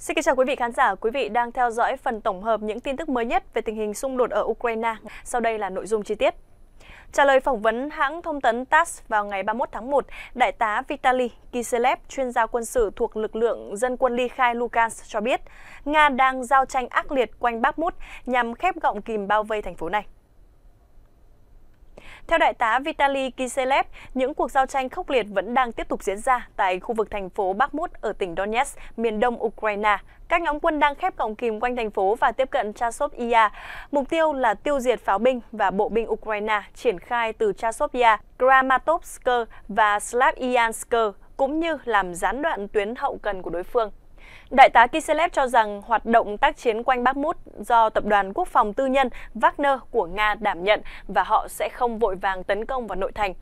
Xin kính chào quý vị khán giả, quý vị đang theo dõi phần tổng hợp những tin tức mới nhất về tình hình xung đột ở Ukraine. Sau đây là nội dung chi tiết. Trả lời phỏng vấn hãng thông tấn TASS vào ngày 31 tháng 1, Đại tá Vitaly Kiselev, chuyên gia quân sự thuộc lực lượng dân quân ly khai Lukansk cho biết, Nga đang giao tranh ác liệt quanh Bakhmut nhằm khép gọng kìm bao vây thành phố này. Theo đại tá Vitaly Kiselev, những cuộc giao tranh khốc liệt vẫn đang tiếp tục diễn ra tại khu vực thành phố Bakhmut ở tỉnh Donetsk, miền đông Ukraine. Các nhóm quân đang khép cổng kìm quanh thành phố và tiếp cận Chasovia. Mục tiêu là tiêu diệt pháo binh và bộ binh Ukraine triển khai từ Chasovia, Kramatovsk và Slavyansk cũng như làm gián đoạn tuyến hậu cần của đối phương. Đại tá Kiselev cho rằng hoạt động tác chiến quanh Bakhmut do Tập đoàn Quốc phòng tư nhân Wagner của Nga đảm nhận và họ sẽ không vội vàng tấn công vào nội thành.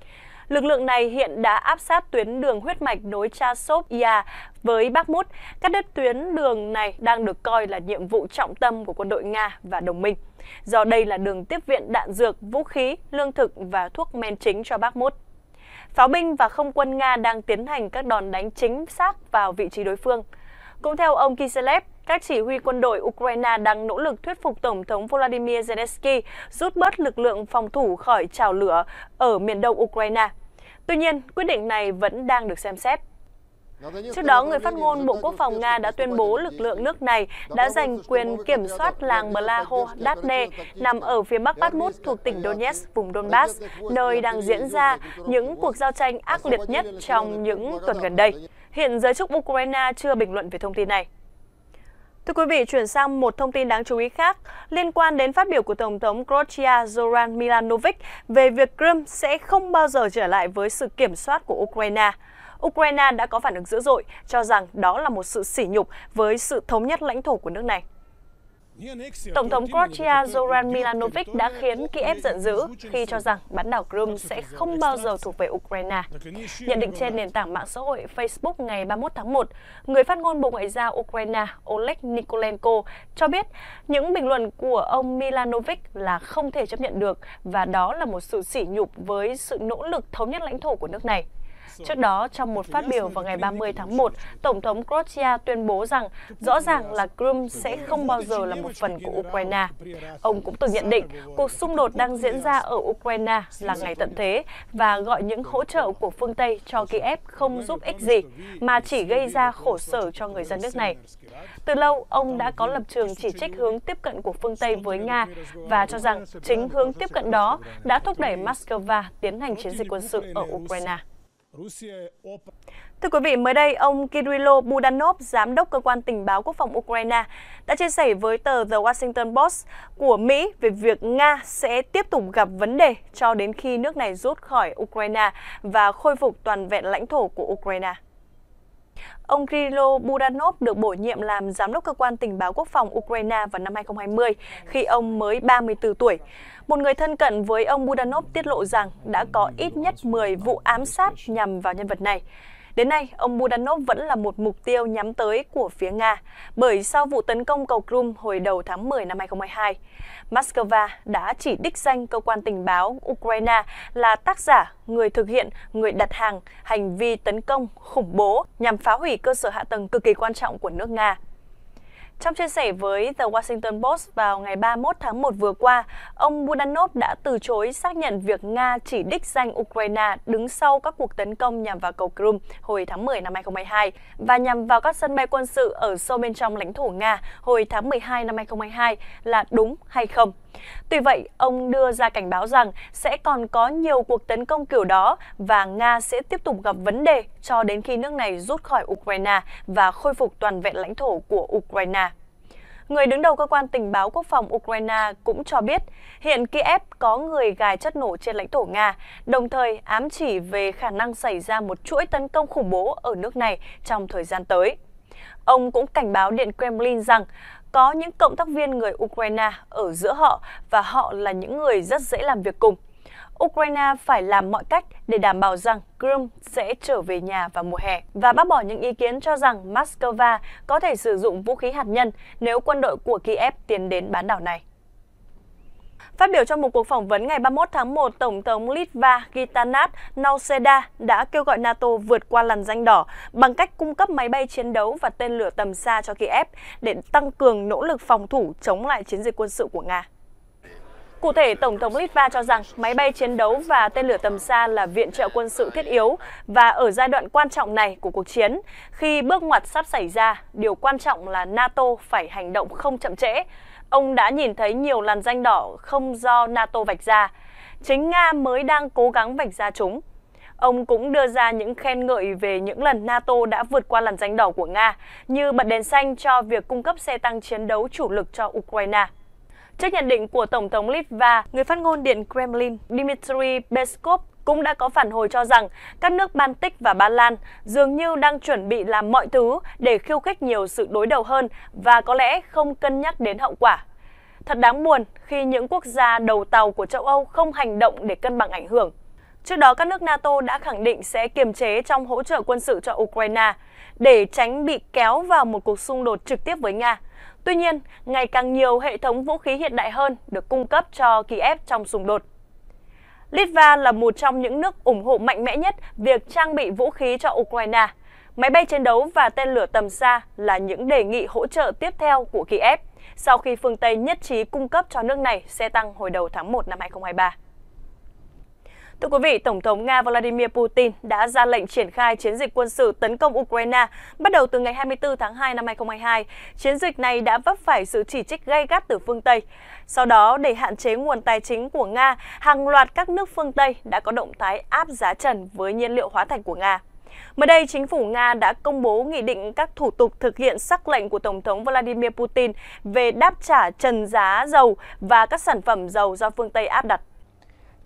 Lực lượng này hiện đã áp sát tuyến đường huyết mạch nối Chasov-Ia với Bakhmut. Các đất tuyến đường này đang được coi là nhiệm vụ trọng tâm của quân đội Nga và đồng minh. Do đây là đường tiếp viện đạn dược, vũ khí, lương thực và thuốc men chính cho Bakhmut. Pháo binh và không quân Nga đang tiến hành các đòn đánh chính xác vào vị trí đối phương. Cũng theo ông Kiselev, các chỉ huy quân đội Ukraine đang nỗ lực thuyết phục Tổng thống Volodymyr Zelensky rút bớt lực lượng phòng thủ khỏi trào lửa ở miền đông Ukraine. Tuy nhiên, quyết định này vẫn đang được xem xét. Trước đó, người phát ngôn Bộ Quốc phòng Nga đã tuyên bố lực lượng nước này đã giành quyền kiểm soát làng Blahodatne nằm ở phía bắc Bakhmut thuộc tỉnh Donetsk, vùng Donbass, nơi đang diễn ra những cuộc giao tranh ác liệt nhất trong những tuần gần đây. Hiện giới chức Ukraine chưa bình luận về thông tin này. Thưa quý vị, chuyển sang một thông tin đáng chú ý khác liên quan đến phát biểu của Tổng thống Croatia Zoran Milanovic về việc Crimea sẽ không bao giờ trở lại với sự kiểm soát của Ukraine. Ukraine đã có phản ứng dữ dội, cho rằng đó là một sự sỉ nhục với sự thống nhất lãnh thổ của nước này. Tổng thống Croatia Zoran Milanovic đã khiến Kiev giận dữ khi cho rằng bán đảo Crimea sẽ không bao giờ thuộc về Ukraine. Nhận định trên nền tảng mạng xã hội Facebook ngày 31 tháng 1, người phát ngôn Bộ Ngoại giao Ukraine Oleg Nikolenko cho biết những bình luận của ông Milanovic là không thể chấp nhận được và đó là một sự sỉ nhục với sự nỗ lực thống nhất lãnh thổ của nước này. Trước đó, trong một phát biểu vào ngày 30 tháng 1, Tổng thống Croatia tuyên bố rằng rõ ràng là Crimea sẽ không bao giờ là một phần của Ukraine. Ông cũng từng nhận định cuộc xung đột đang diễn ra ở Ukraine là ngày tận thế và gọi những hỗ trợ của phương Tây cho Kiev không giúp ích gì, mà chỉ gây ra khổ sở cho người dân nước này. Từ lâu, ông đã có lập trường chỉ trích hướng tiếp cận của phương Tây với Nga và cho rằng chính hướng tiếp cận đó đã thúc đẩy Moscow tiến hành chiến dịch quân sự ở Ukraine. Thưa quý vị, mới đây, ông Kirillo Budanov, giám đốc cơ quan tình báo quốc phòng Ukraine, đã chia sẻ với tờ The Washington Post của Mỹ về việc Nga sẽ tiếp tục gặp vấn đề cho đến khi nước này rút khỏi Ukraine và khôi phục toàn vẹn lãnh thổ của Ukraine. Ông Kirill Budanov được bổ nhiệm làm giám đốc cơ quan tình báo quốc phòng Ukraine vào năm 2020 khi ông mới 34 tuổi. Một người thân cận với ông Budanov tiết lộ rằng đã có ít nhất 10 vụ ám sát nhằm vào nhân vật này. Đến nay, ông Budanov vẫn là một mục tiêu nhắm tới của phía Nga, bởi sau vụ tấn công cầu Crimea hồi đầu tháng 10 năm 2022, Moscow đã chỉ đích danh cơ quan tình báo Ukraine là tác giả, người thực hiện, người đặt hàng hành vi tấn công khủng bố nhằm phá hủy cơ sở hạ tầng cực kỳ quan trọng của nước Nga. Trong chia sẻ với The Washington Post vào ngày 31 tháng 1 vừa qua, ông Budanov đã từ chối xác nhận việc Nga chỉ đích danh Ukraine đứng sau các cuộc tấn công nhằm vào cầu Crimea hồi tháng 10 năm 2022 và nhằm vào các sân bay quân sự ở sâu bên trong lãnh thổ Nga hồi tháng 12 năm 2022 là đúng hay không. Tuy vậy, ông đưa ra cảnh báo rằng sẽ còn có nhiều cuộc tấn công kiểu đó và Nga sẽ tiếp tục gặp vấn đề cho đến khi nước này rút khỏi Ukraine và khôi phục toàn vẹn lãnh thổ của Ukraine. Người đứng đầu cơ quan tình báo quốc phòng Ukraine cũng cho biết hiện Kiev có người gài chất nổ trên lãnh thổ Nga, đồng thời ám chỉ về khả năng xảy ra một chuỗi tấn công khủng bố ở nước này trong thời gian tới. Ông cũng cảnh báo Điện Kremlin rằng có những cộng tác viên người Ukraine ở giữa họ và họ là những người rất dễ làm việc cùng. Ukraine phải làm mọi cách để đảm bảo rằng Crimea sẽ trở về nhà vào mùa hè và bác bỏ những ý kiến cho rằng Moscow có thể sử dụng vũ khí hạt nhân nếu quân đội của Kiev tiến đến bán đảo này. Phát biểu trong một cuộc phỏng vấn ngày 31 tháng 1, Tổng thống Litva Gitanas Nauseda đã kêu gọi NATO vượt qua làn danh đỏ bằng cách cung cấp máy bay chiến đấu và tên lửa tầm xa cho Kiev để tăng cường nỗ lực phòng thủ chống lại chiến dịch quân sự của Nga. Cụ thể, Tổng thống Litva cho rằng máy bay chiến đấu và tên lửa tầm xa là viện trợ quân sự thiết yếu và ở giai đoạn quan trọng này của cuộc chiến, khi bước ngoặt sắp xảy ra, điều quan trọng là NATO phải hành động không chậm trễ, ông đã nhìn thấy nhiều làn danh đỏ không do NATO vạch ra. Chính Nga mới đang cố gắng vạch ra chúng. Ông cũng đưa ra những khen ngợi về những lần NATO đã vượt qua làn danh đỏ của Nga, như bật đèn xanh cho việc cung cấp xe tăng chiến đấu chủ lực cho Ukraine. Trước nhận định của Tổng thống Litva, người phát ngôn Điện Kremlin Dmitry Peskov cũng đã có phản hồi cho rằng các nước Baltic và Ba Lan dường như đang chuẩn bị làm mọi thứ để khiêu khích nhiều sự đối đầu hơn và có lẽ không cân nhắc đến hậu quả. Thật đáng buồn khi những quốc gia đầu tàu của châu Âu không hành động để cân bằng ảnh hưởng. Trước đó, các nước NATO đã khẳng định sẽ kiềm chế trong hỗ trợ quân sự cho Ukraine để tránh bị kéo vào một cuộc xung đột trực tiếp với Nga. Tuy nhiên, ngày càng nhiều hệ thống vũ khí hiện đại hơn được cung cấp cho Kiev trong xung đột. Litva là một trong những nước ủng hộ mạnh mẽ nhất việc trang bị vũ khí cho Ukraine. Máy bay chiến đấu và tên lửa tầm xa là những đề nghị hỗ trợ tiếp theo của Kiev sau khi phương Tây nhất trí cung cấp cho nước này xe tăng hồi đầu tháng 1 năm 2023. Thưa quý vị, Tổng thống Nga Vladimir Putin đã ra lệnh triển khai chiến dịch quân sự tấn công Ukraine bắt đầu từ ngày 24 tháng 2 năm 2022. Chiến dịch này đã vấp phải sự chỉ trích gay gắt từ phương Tây. Sau đó, để hạn chế nguồn tài chính của Nga, hàng loạt các nước phương Tây đã có động thái áp giá trần với nhiên liệu hóa thạch của Nga. Mới đây, chính phủ Nga đã công bố nghị định các thủ tục thực hiện sắc lệnh của Tổng thống Vladimir Putin về đáp trả trần giá dầu và các sản phẩm dầu do phương Tây áp đặt.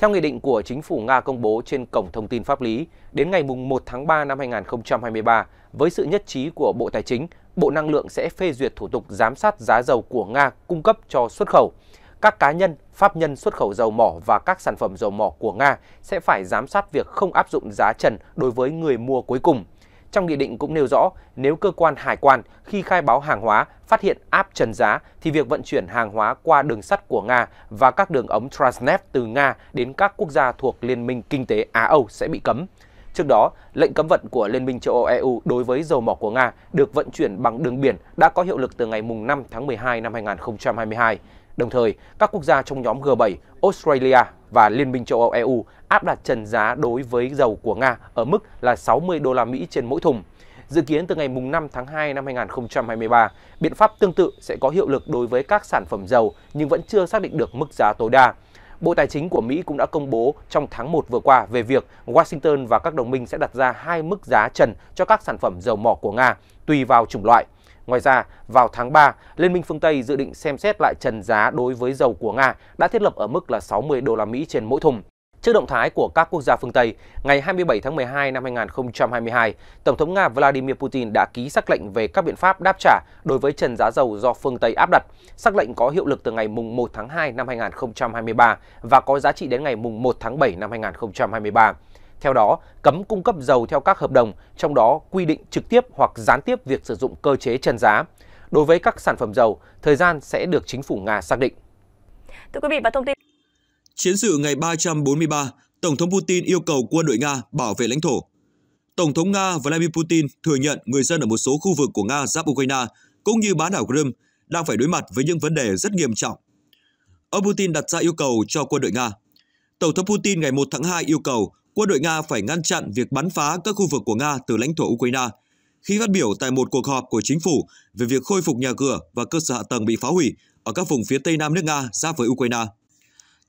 Theo nghị định của chính phủ Nga công bố trên Cổng Thông tin Pháp lý, đến ngày 1 tháng 3 năm 2023, với sự nhất trí của Bộ Tài chính, Bộ Năng lượng sẽ phê duyệt thủ tục giám sát giá dầu của Nga cung cấp cho xuất khẩu. Các cá nhân, pháp nhân xuất khẩu dầu mỏ và các sản phẩm dầu mỏ của Nga sẽ phải giám sát việc không áp dụng giá trần đối với người mua cuối cùng. Trong nghị định cũng nêu rõ, nếu cơ quan hải quan khi khai báo hàng hóa phát hiện áp trần giá thì việc vận chuyển hàng hóa qua đường sắt của Nga và các đường ống Transneft từ Nga đến các quốc gia thuộc Liên minh Kinh tế Á-Âu sẽ bị cấm. Trước đó, lệnh cấm vận của Liên minh châu Âu EU đối với dầu mỏ của Nga được vận chuyển bằng đường biển đã có hiệu lực từ ngày 5 tháng 12 năm 2022. Đồng thời, các quốc gia trong nhóm G7, Australia và Liên minh châu Âu EU áp đặt trần giá đối với dầu của Nga ở mức là 60 đô la Mỹ trên mỗi thùng. Dự kiến từ ngày 5 tháng 2 năm 2023, biện pháp tương tự sẽ có hiệu lực đối với các sản phẩm dầu nhưng vẫn chưa xác định được mức giá tối đa. Bộ Tài chính của Mỹ cũng đã công bố trong tháng 1 vừa qua về việc Washington và các đồng minh sẽ đặt ra hai mức giá trần cho các sản phẩm dầu mỏ của Nga tùy vào chủng loại. Ngoài ra, vào tháng 3, Liên minh phương Tây dự định xem xét lại trần giá đối với dầu của Nga đã thiết lập ở mức là 60 đô la Mỹ trên mỗi thùng. Trước động thái của các quốc gia phương Tây, ngày 27 tháng 12 năm 2022, Tổng thống Nga Vladimir Putin đã ký sắc lệnh về các biện pháp đáp trả đối với trần giá dầu do phương Tây áp đặt. Sắc lệnh có hiệu lực từ ngày mùng 1 tháng 2 năm 2023 và có giá trị đến ngày mùng 1 tháng 7 năm 2023. Theo đó, cấm cung cấp dầu theo các hợp đồng, trong đó quy định trực tiếp hoặc gián tiếp việc sử dụng cơ chế trần giá. Đối với các sản phẩm dầu, thời gian sẽ được chính phủ Nga xác định. Thưa quý vị và thông tin. Chiến sự ngày 343, Tổng thống Putin yêu cầu quân đội Nga bảo vệ lãnh thổ. Tổng thống Nga Vladimir Putin thừa nhận người dân ở một số khu vực của Nga giáp Ukraine cũng như bán đảo Crimea đang phải đối mặt với những vấn đề rất nghiêm trọng. Ông Putin đặt ra yêu cầu cho quân đội Nga. Tổng thống Putin ngày 1 tháng 2 yêu cầu quân đội Nga phải ngăn chặn việc bắn phá các khu vực của Nga từ lãnh thổ Ukraine. Khi phát biểu tại một cuộc họp của chính phủ về việc khôi phục nhà cửa và cơ sở hạ tầng bị phá hủy ở các vùng phía tây nam nước Nga giáp với Ukraine.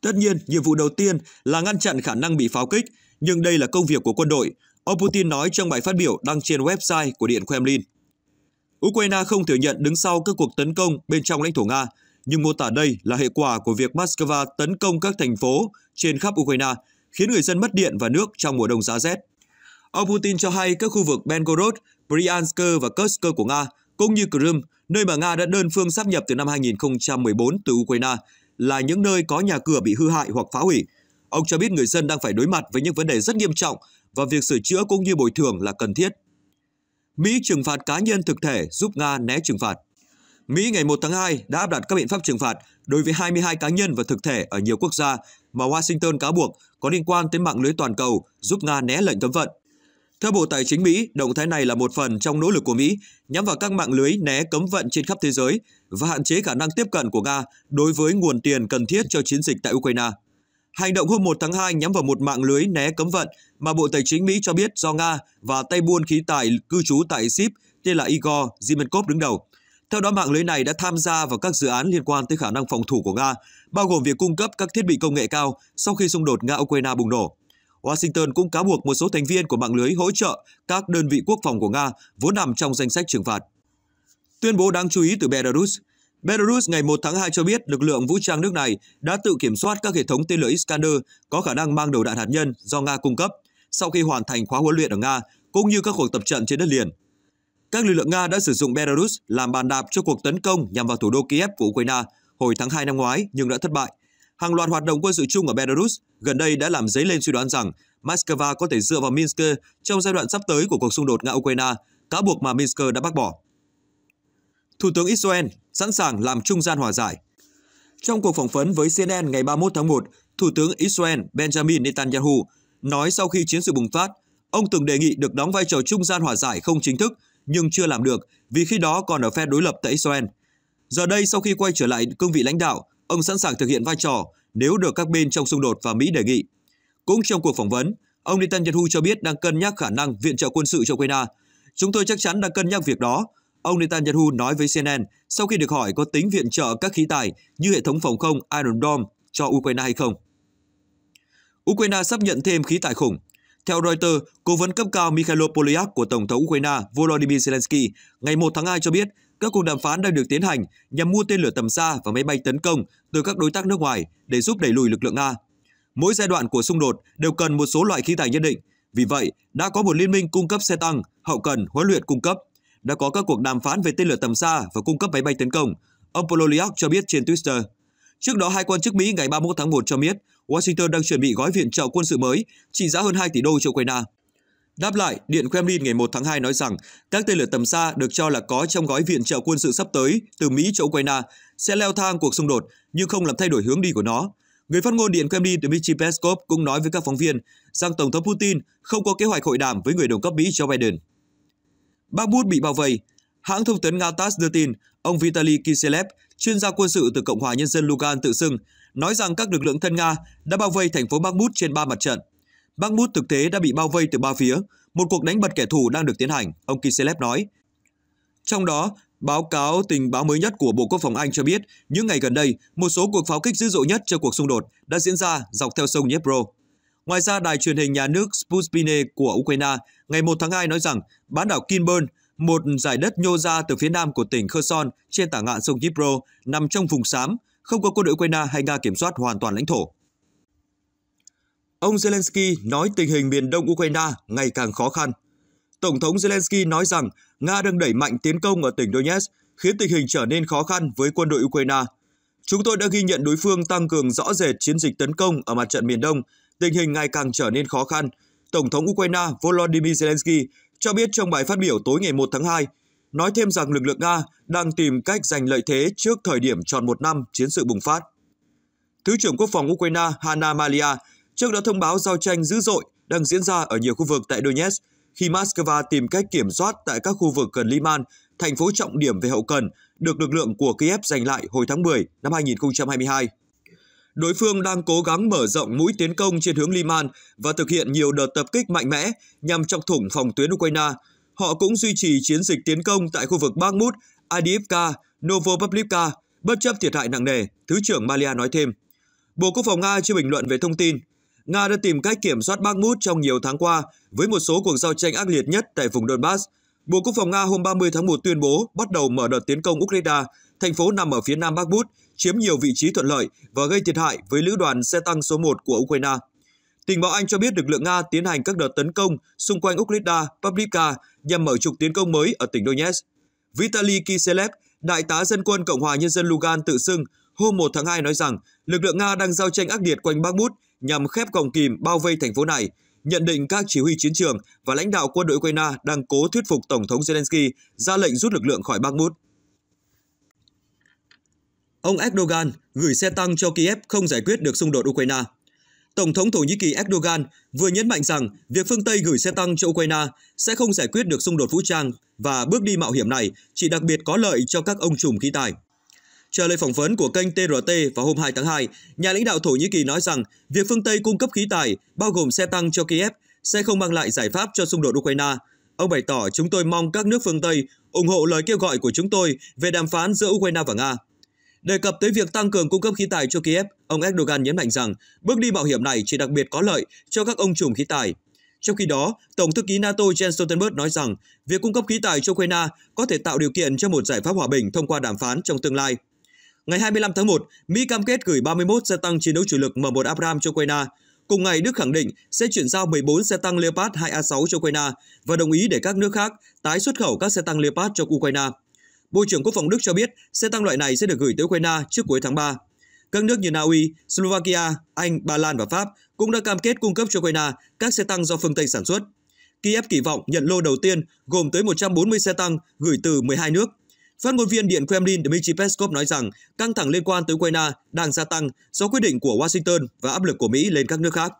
Tất nhiên, nhiệm vụ đầu tiên là ngăn chặn khả năng bị pháo kích, nhưng đây là công việc của quân đội, ông Putin nói trong bài phát biểu đăng trên website của Điện Kremlin. Ukraine không thừa nhận đứng sau các cuộc tấn công bên trong lãnh thổ Nga, nhưng mô tả đây là hệ quả của việc Moscow tấn công các thành phố trên khắp Ukraine – khiến người dân mất điện và nước trong mùa đông giá rét. Ông Putin cho hay các khu vực Belgorod, Bryansk và Kursk của Nga, cũng như Crimea, nơi mà Nga đã đơn phương sáp nhập từ năm 2014 từ Ukraine, là những nơi có nhà cửa bị hư hại hoặc phá hủy. Ông cho biết người dân đang phải đối mặt với những vấn đề rất nghiêm trọng và việc sửa chữa cũng như bồi thường là cần thiết. Mỹ trừng phạt cá nhân thực thể giúp Nga né trừng phạt. Mỹ ngày 1 tháng 2 đã áp đặt các biện pháp trừng phạt đối với 22 cá nhân và thực thể ở nhiều quốc gia mà Washington cáo buộc có liên quan tới mạng lưới toàn cầu giúp Nga né lệnh cấm vận. Theo Bộ Tài chính Mỹ, động thái này là một phần trong nỗ lực của Mỹ nhắm vào các mạng lưới né cấm vận trên khắp thế giới và hạn chế khả năng tiếp cận của Nga đối với nguồn tiền cần thiết cho chiến dịch tại Ukraine. Hành động hôm 1 tháng 2 nhắm vào một mạng lưới né cấm vận mà Bộ Tài chính Mỹ cho biết do Nga và tay buôn khí tài cư trú tại Sip tên là Igor Zimenkov đứng đầu. Theo đó, mạng lưới này đã tham gia vào các dự án liên quan tới khả năng phòng thủ của Nga bao gồm việc cung cấp các thiết bị công nghệ cao sau khi xung đột Nga-Ukraine bùng nổ. Washington cũng cáo buộc một số thành viên của mạng lưới hỗ trợ các đơn vị quốc phòng của Nga vốn nằm trong danh sách trừng phạt. Tuyên bố đáng chú ý từ Belarus, Belarus ngày 1 tháng 2 cho biết lực lượng vũ trang nước này đã tự kiểm soát các hệ thống tên lửa Iskander có khả năng mang đầu đạn hạt nhân do Nga cung cấp sau khi hoàn thành khóa huấn luyện ở Nga cũng như các cuộc tập trận trên đất liền. Các lực lượng Nga đã sử dụng Belarus làm bàn đạp cho cuộc tấn công nhằm vào thủ đô Kiev của Ukraine hồi tháng 2 năm ngoái nhưng đã thất bại. Hàng loạt hoạt động quân sự chung ở Belarus gần đây đã làm dấy lên suy đoán rằng Moscow có thể dựa vào Minsk trong giai đoạn sắp tới của cuộc xung đột Nga-Ukraine, cáo buộc mà Minsk đã bác bỏ. Thủ tướng Israel sẵn sàng làm trung gian hòa giải. Trong cuộc phỏng vấn với CNN ngày 31 tháng 1, Thủ tướng Israel Benjamin Netanyahu nói sau khi chiến sự bùng phát, ông từng đề nghị được đóng vai trò trung gian hòa giải không chính thức nhưng chưa làm được vì khi đó còn ở phe đối lập tại Israel – Giờ đây sau khi quay trở lại cương vị lãnh đạo, ông sẵn sàng thực hiện vai trò nếu được các bên trong xung đột và Mỹ đề nghị. Cũng trong cuộc phỏng vấn, ông Netanyahu cho biết đang cân nhắc khả năng viện trợ quân sự cho Ukraine. Chúng tôi chắc chắn đang cân nhắc việc đó, ông Netanyahu nói với CNN sau khi được hỏi có tính viện trợ các khí tài như hệ thống phòng không Iron Dome cho Ukraine hay không. Ukraine sắp nhận thêm khí tài khủng. Theo Reuters, cố vấn cấp cao Mikhail Polyak của Tổng thống Ukraine Volodymyr Zelensky ngày 1 tháng 2 cho biết các cuộc đàm phán đang được tiến hành nhằm mua tên lửa tầm xa và máy bay tấn công từ các đối tác nước ngoài để giúp đẩy lùi lực lượng Nga. Mỗi giai đoạn của xung đột đều cần một số loại khí tài nhất định. Vì vậy, đã có một liên minh cung cấp xe tăng, hậu cần, huấn luyện cung cấp. Đã có các cuộc đàm phán về tên lửa tầm xa và cung cấp máy bay tấn công. Ông Pololiak cho biết trên Twitter. Trước đó, hai quan chức Mỹ ngày 31 tháng 1 cho biết Washington đang chuẩn bị gói viện trợ quân sự mới trị giá hơn 2 tỷ đô cho Ukraine. Đáp lại, Điện Kremlin ngày 1 tháng 2 nói rằng các tên lửa tầm xa được cho là có trong gói viện trợ quân sự sắp tới từ Mỹ cho Ukraine sẽ leo thang cuộc xung đột nhưng không làm thay đổi hướng đi của nó. Người phát ngôn Điện Kremlin Dmitry Peskov cũng nói với các phóng viên rằng Tổng thống Putin không có kế hoạch hội đàm với người đồng cấp Mỹ Joe Biden. Bakhmut bị bao vây. Hãng thông tấn Nga TASS đưa tin, ông Vitaly Kiselev, chuyên gia quân sự từ Cộng hòa Nhân dân Lugan tự xưng, nói rằng các lực lượng thân Nga đã bao vây thành phố Bakhmut trên ba mặt trận – Bakhmut thực tế đã bị bao vây từ ba phía, một cuộc đánh bật kẻ thù đang được tiến hành, ông Kiselev nói. Trong đó, báo cáo tình báo mới nhất của Bộ Quốc phòng Anh cho biết, những ngày gần đây, một số cuộc pháo kích dữ dội nhất cho cuộc xung đột đã diễn ra dọc theo sông Dnipro. Ngoài ra, đài truyền hình nhà nước Sputnik của Ukraine ngày 1 tháng 2 nói rằng bán đảo Kinburn, một giải đất nhô ra từ phía nam của tỉnh Kherson trên tả ngạn sông Dnipro, nằm trong vùng xám, không có quân đội Ukraine hay Nga kiểm soát hoàn toàn lãnh thổ. Ông Zelensky nói tình hình miền đông Ukraine ngày càng khó khăn. Tổng thống Zelensky nói rằng Nga đang đẩy mạnh tiến công ở tỉnh Donetsk, khiến tình hình trở nên khó khăn với quân đội Ukraine. Chúng tôi đã ghi nhận đối phương tăng cường rõ rệt chiến dịch tấn công ở mặt trận miền Đông, tình hình ngày càng trở nên khó khăn. Tổng thống Ukraine Volodymyr Zelensky cho biết trong bài phát biểu tối ngày 1 tháng 2, nói thêm rằng lực lượng Nga đang tìm cách giành lợi thế trước thời điểm tròn một năm chiến sự bùng phát. Thứ trưởng Quốc phòng Ukraine Hanna Malia trước đó thông báo giao tranh dữ dội đang diễn ra ở nhiều khu vực tại Donetsk khi Moscow tìm cách kiểm soát tại các khu vực gần Liman, thành phố trọng điểm về hậu cần, được lực lượng của Kiev giành lại hồi tháng 10 năm 2022. Đối phương đang cố gắng mở rộng mũi tiến công trên hướng Liman và thực hiện nhiều đợt tập kích mạnh mẽ nhằm chọc thủng phòng tuyến Ukraine. Họ cũng duy trì chiến dịch tiến công tại khu vực Bakhmut, Adivka, Novopublivka, bất chấp thiệt hại nặng nề, Thứ trưởng Malia nói thêm. Bộ Quốc phòng Nga chưa bình luận về thông tin Nga đã tìm cách kiểm soát Bakhmut trong nhiều tháng qua với một số cuộc giao tranh ác liệt nhất tại vùng Donbass. Bộ Quốc phòng Nga hôm 30 tháng 1 tuyên bố bắt đầu mở đợt tiến công Ukraine, thành phố nằm ở phía nam Bakhmut, chiếm nhiều vị trí thuận lợi và gây thiệt hại với lữ đoàn xe tăng số 1 của Ukraine. Tình báo Anh cho biết lực lượng Nga tiến hành các đợt tấn công xung quanh Uklida, Pavlivka nhằm mở trục tiến công mới ở tỉnh Donetsk. Vitaly Kiselev, đại tá dân quân Cộng hòa Nhân dân Lugan tự xưng, hôm 1 tháng 2 nói rằng lực lượng Nga đang giao tranh ác liệt quanh Bakhmut nhằm khép cổng kìm bao vây thành phố này, nhận định các chỉ huy chiến trường và lãnh đạo quân đội Ukraine đang cố thuyết phục Tổng thống Zelensky ra lệnh rút lực lượng khỏi Bakhmut. Ông Erdogan gửi xe tăng cho Kiev không giải quyết được xung đột Ukraine. Tổng thống Thổ Nhĩ Kỳ Erdogan vừa nhấn mạnh rằng việc phương Tây gửi xe tăng cho Ukraine sẽ không giải quyết được xung đột vũ trang và bước đi mạo hiểm này chỉ đặc biệt có lợi cho các ông trùm khí tài. Trả lời phỏng vấn của kênh TRT vào hôm 2 tháng 2, nhà lãnh đạo Thổ Nhĩ Kỳ nói rằng việc phương Tây cung cấp khí tài, bao gồm xe tăng cho Kiev, sẽ không mang lại giải pháp cho xung đột Ukraine. Ông bày tỏ chúng tôi mong các nước phương Tây ủng hộ lời kêu gọi của chúng tôi về đàm phán giữa Ukraine và Nga. Đề cập tới việc tăng cường cung cấp khí tài cho Kiev, ông Erdogan nhấn mạnh rằng bước đi mạo hiểm này chỉ đặc biệt có lợi cho các ông chủ khí tài. Trong khi đó, Tổng thư ký NATO Jens Stoltenberg nói rằng việc cung cấp khí tài cho Ukraine có thể tạo điều kiện cho một giải pháp hòa bình thông qua đàm phán trong tương lai. Ngày 25 tháng 1, Mỹ cam kết gửi 31 xe tăng chiến đấu chủ lực M1 Abrams cho Ukraine. Cùng ngày, Đức khẳng định sẽ chuyển giao 14 xe tăng Leopard 2A6 cho Ukraine và đồng ý để các nước khác tái xuất khẩu các xe tăng Leopard cho Ukraine. Bộ trưởng Quốc phòng Đức cho biết xe tăng loại này sẽ được gửi tới Ukraine trước cuối tháng 3. Các nước như Na Uy, Slovakia, Anh, Ba Lan và Pháp cũng đã cam kết cung cấp cho Ukraine các xe tăng do phương Tây sản xuất. Kiev kỳ vọng nhận lô đầu tiên gồm tới 140 xe tăng gửi từ 12 nước – Phát ngôn viên Điện Kremlin Dmitry Peskov nói rằng căng thẳng liên quan tới Ukraine đang gia tăng do quyết định của Washington và áp lực của Mỹ lên các nước khác.